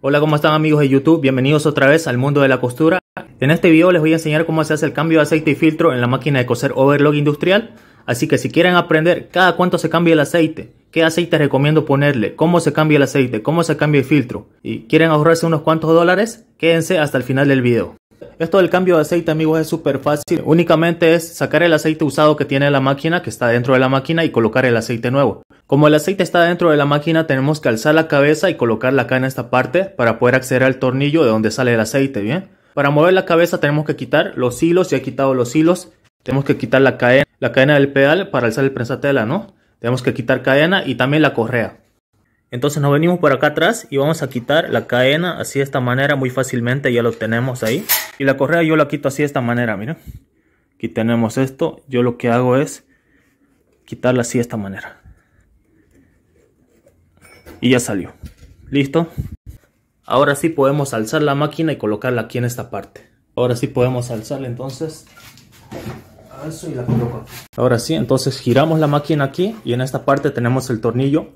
Hola, ¿cómo están amigos de YouTube? Bienvenidos otra vez al mundo de la costura. En este video les voy a enseñar cómo se hace el cambio de aceite y filtro en la máquina de coser overlock industrial. Así que si quieren aprender cada cuánto se cambia el aceite, qué aceite recomiendo ponerle, cómo se cambia el aceite, cómo se cambia el filtro y quieren ahorrarse unos cuantos dólares, quédense hasta el final del video. Esto del cambio de aceite amigos es súper fácil, únicamente es sacar el aceite usado que tiene la máquina, que está dentro de la máquina y colocar el aceite nuevo. Como el aceite está dentro de la máquina tenemos que alzar la cabeza y colocar la acá en esta parte para poder acceder al tornillo de donde sale el aceite, ¿bien? Para mover la cabeza tenemos que quitar los hilos, ya he quitado los hilos, tenemos que quitar la cadena, la cadena del pedal para alzar el prensatela, ¿no? Tenemos que quitar cadena y también la correa. Entonces nos venimos por acá atrás y vamos a quitar la cadena así de esta manera muy fácilmente, ya lo tenemos ahí. Y la correa yo la quito así de esta manera, mira. Aquí tenemos esto, yo lo que hago es quitarla así de esta manera y ya salió. ¿Listo? Ahora sí podemos alzar la máquina y colocarla aquí en esta parte. Ahora sí podemos alzarla entonces. Ahora sí, entonces giramos la máquina aquí y en esta parte tenemos el tornillo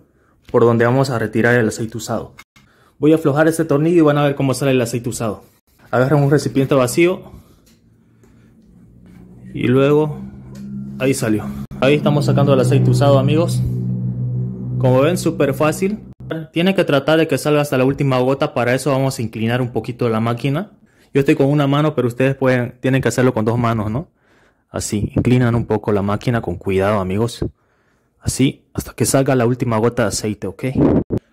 por donde vamos a retirar el aceite usado. Voy a aflojar este tornillo y van a ver cómo sale el aceite usado. Agarran un recipiente vacío y luego ahí salió. Ahí estamos sacando el aceite usado amigos. Como ven, súper fácil. Tiene que tratar de que salga hasta la última gota. Para eso vamos a inclinar un poquito la máquina. Yo estoy con una mano, pero ustedes pueden, tienen que hacerlo con dos manos, ¿no? Así, inclinan un poco la máquina con cuidado, amigos. Así, hasta que salga la última gota de aceite, ¿ok?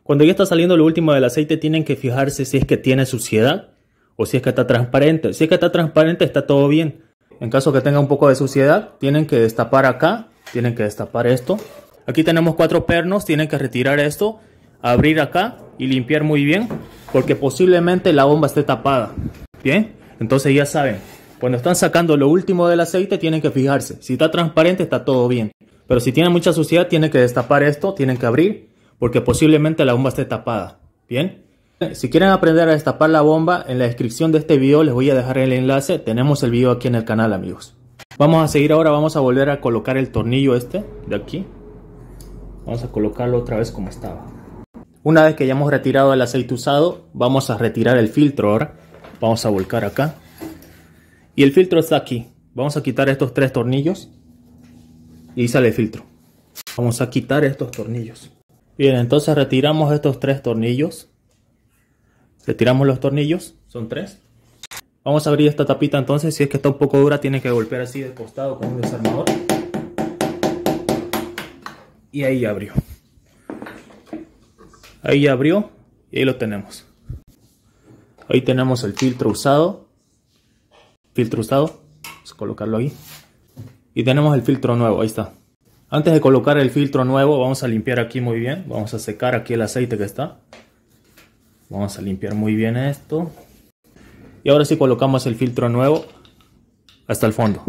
Cuando ya está saliendo lo último del aceite, tienen que fijarse si es que tiene suciedad o si es que está transparente. Si es que está transparente, está todo bien. En caso que tenga un poco de suciedad, tienen que destapar acá, tienen que destapar esto. Aquí tenemos cuatro pernos, tienen que retirar esto abrir acá y limpiar muy bien porque posiblemente la bomba esté tapada. Bien, entonces ya saben, cuando están sacando lo último del aceite tienen que fijarse. Si está transparente está todo bien. Pero si tiene mucha suciedad tienen que destapar esto, tienen que abrir porque posiblemente la bomba esté tapada. Bien. Si quieren aprender a destapar la bomba, en la descripción de este video les voy a dejar el enlace. Tenemos el video aquí en el canal, amigos. Vamos a seguir ahora, vamos a volver a colocar el tornillo este de aquí. Vamos a colocarlo otra vez como estaba. Una vez que ya hemos retirado el aceite usado, vamos a retirar el filtro ahora. Vamos a volcar acá. Y el filtro está aquí. Vamos a quitar estos tres tornillos. Y sale el filtro. Vamos a quitar estos tornillos. Bien, entonces retiramos estos tres tornillos. Retiramos los tornillos. Son tres. Vamos a abrir esta tapita entonces. Si es que está un poco dura, tiene que golpear así de costado con un desarmador. Y ahí abrió. Ahí ya abrió y ahí lo tenemos. Ahí tenemos el filtro usado. Filtro usado. Vamos a colocarlo ahí. Y tenemos el filtro nuevo, ahí está. Antes de colocar el filtro nuevo, vamos a limpiar aquí muy bien. Vamos a secar aquí el aceite que está. Vamos a limpiar muy bien esto. Y ahora sí colocamos el filtro nuevo hasta el fondo.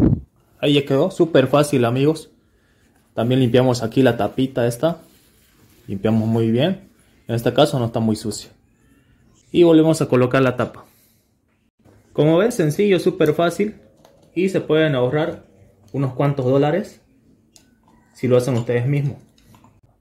Ahí ya quedó, súper fácil amigos. También limpiamos aquí la tapita esta. Limpiamos muy bien. En este caso no está muy sucio. Y volvemos a colocar la tapa. Como ves, sencillo, súper fácil. Y se pueden ahorrar unos cuantos dólares si lo hacen ustedes mismos.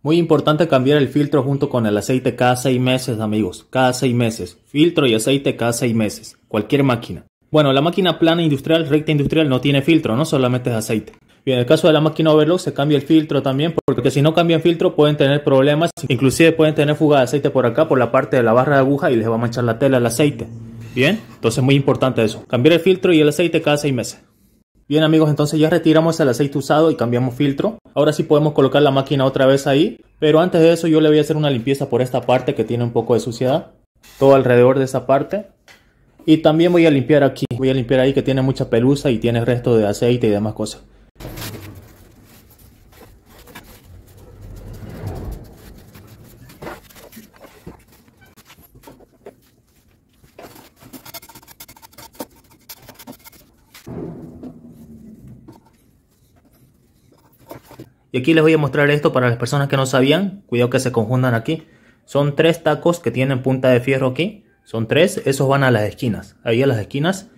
Muy importante cambiar el filtro junto con el aceite cada 6 meses, amigos. Cada 6 meses. Filtro y aceite cada 6 meses. Cualquier máquina. Bueno, la máquina plana industrial, recta industrial, no tiene filtro, no solamente es aceite. Y en el caso de la máquina overlock se cambia el filtro también, porque si no cambian filtro pueden tener problemas, inclusive pueden tener fuga de aceite por acá, por la parte de la barra de aguja y les va a manchar la tela el aceite. Bien, entonces muy importante eso, cambiar el filtro y el aceite cada seis meses. Bien amigos, entonces ya retiramos el aceite usado y cambiamos filtro. Ahora sí podemos colocar la máquina otra vez ahí, pero antes de eso yo le voy a hacer una limpieza por esta parte que tiene un poco de suciedad. Todo alrededor de esa parte. Y también voy a limpiar aquí, voy a limpiar ahí que tiene mucha pelusa y tiene resto de aceite y demás cosas. Y aquí les voy a mostrar esto para las personas que no sabían. Cuidado que se confundan aquí. Son tres tacos que tienen punta de fierro aquí. Son tres. Esos van a las esquinas. Ahí a las esquinas.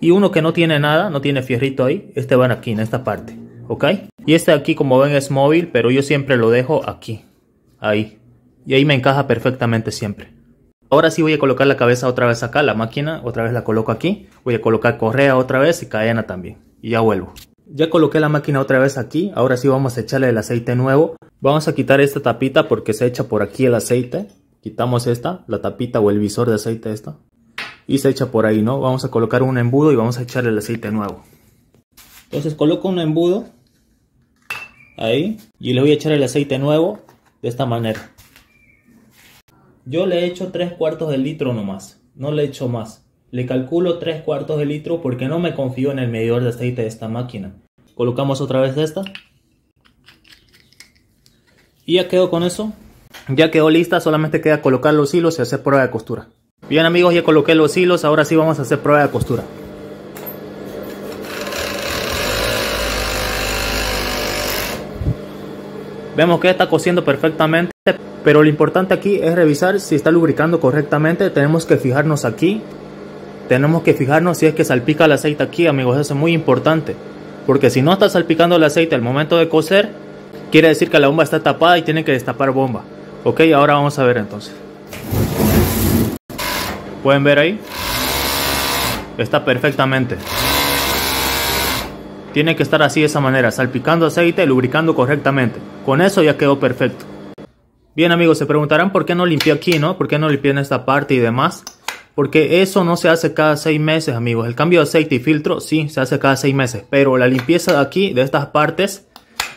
Y uno que no tiene nada, no tiene fierrito ahí. Este van aquí, en esta parte. ¿Ok? Y este aquí, como ven, es móvil, pero yo siempre lo dejo aquí. Ahí. Y ahí me encaja perfectamente siempre. Ahora sí voy a colocar la cabeza otra vez acá, la máquina, otra vez la coloco aquí. Voy a colocar correa otra vez y cadena también. Y ya vuelvo. Ya coloqué la máquina otra vez aquí, ahora sí vamos a echarle el aceite nuevo. Vamos a quitar esta tapita porque se echa por aquí el aceite. Quitamos esta, la tapita o el visor de aceite esta. Y se echa por ahí, ¿no? Vamos a colocar un embudo y vamos a echarle el aceite nuevo. Entonces coloco un embudo. Ahí. Y le voy a echar el aceite nuevo de esta manera. Yo le echo 3 cuartos de litro nomás. No le he hecho más. Le calculo 3 cuartos de litro porque no me confío en el medidor de aceite de esta máquina. Colocamos otra vez esta. Y ya quedó con eso. Ya quedó lista, solamente queda colocar los hilos y hacer prueba de costura. Bien amigos, ya coloqué los hilos, ahora sí vamos a hacer prueba de costura. Vemos que está cosiendo perfectamente, pero lo importante aquí es revisar si está lubricando correctamente. Tenemos que fijarnos aquí tenemos que fijarnos si es que salpica el aceite aquí, amigos, eso es muy importante. Porque si no está salpicando el aceite al momento de cocer, quiere decir que la bomba está tapada y tiene que destapar bomba. Ok, ahora vamos a ver entonces. ¿Pueden ver ahí? Está perfectamente. Tiene que estar así de esa manera, salpicando aceite y lubricando correctamente. Con eso ya quedó perfecto. Bien amigos, se preguntarán por qué no limpié aquí, ¿no? ¿Por qué no limpié en esta parte y demás? Porque eso no se hace cada seis meses, amigos. El cambio de aceite y filtro, sí, se hace cada seis meses. Pero la limpieza de aquí, de estas partes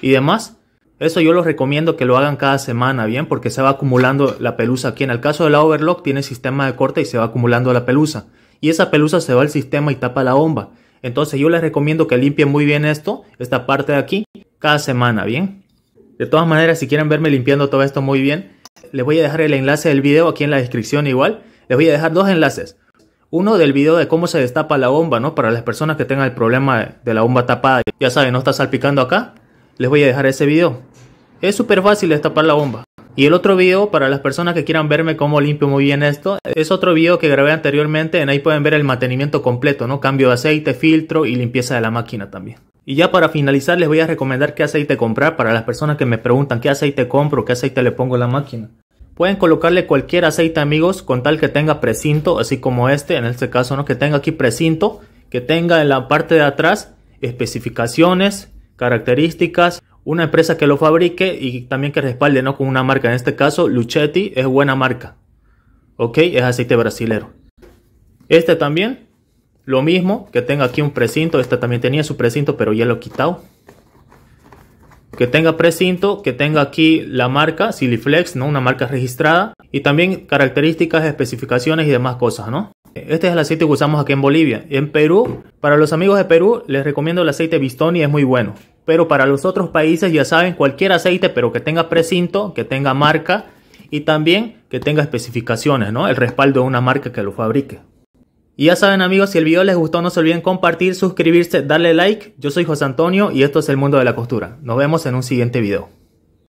y demás, eso yo los recomiendo que lo hagan cada semana, ¿bien? Porque se va acumulando la pelusa aquí. En el caso de la Overlock, tiene sistema de corte y se va acumulando la pelusa. Y esa pelusa se va al sistema y tapa la bomba. Entonces yo les recomiendo que limpien muy bien esto, esta parte de aquí, cada semana, ¿bien? De todas maneras, si quieren verme limpiando todo esto muy bien, les voy a dejar el enlace del video aquí en la descripción igual les voy a dejar dos enlaces. Uno del video de cómo se destapa la bomba, ¿no? Para las personas que tengan el problema de la bomba tapada. Ya saben, no está salpicando acá. Les voy a dejar ese video. Es súper fácil destapar la bomba. Y el otro video, para las personas que quieran verme cómo limpio muy bien esto, es otro video que grabé anteriormente. En ahí pueden ver el mantenimiento completo, ¿no? Cambio de aceite, filtro y limpieza de la máquina también. Y ya para finalizar les voy a recomendar qué aceite comprar para las personas que me preguntan qué aceite compro, qué aceite le pongo a la máquina. Pueden colocarle cualquier aceite amigos con tal que tenga precinto, así como este, en este caso no, que tenga aquí precinto, que tenga en la parte de atrás especificaciones, características, una empresa que lo fabrique y también que respalde ¿no? con una marca, en este caso Luchetti es buena marca, ok, es aceite brasilero. Este también, lo mismo, que tenga aquí un precinto, este también tenía su precinto pero ya lo he quitado que tenga precinto, que tenga aquí la marca Siliflex, ¿no? Una marca registrada y también características, especificaciones y demás cosas, ¿no? Este es el aceite que usamos aquí en Bolivia. En Perú, para los amigos de Perú, les recomiendo el aceite Bistoni, es muy bueno. Pero para los otros países, ya saben, cualquier aceite, pero que tenga precinto, que tenga marca y también que tenga especificaciones, ¿no? El respaldo de una marca que lo fabrique. Y ya saben amigos, si el video les gustó no se olviden compartir, suscribirse, darle like. Yo soy José Antonio y esto es El Mundo de la Costura. Nos vemos en un siguiente video.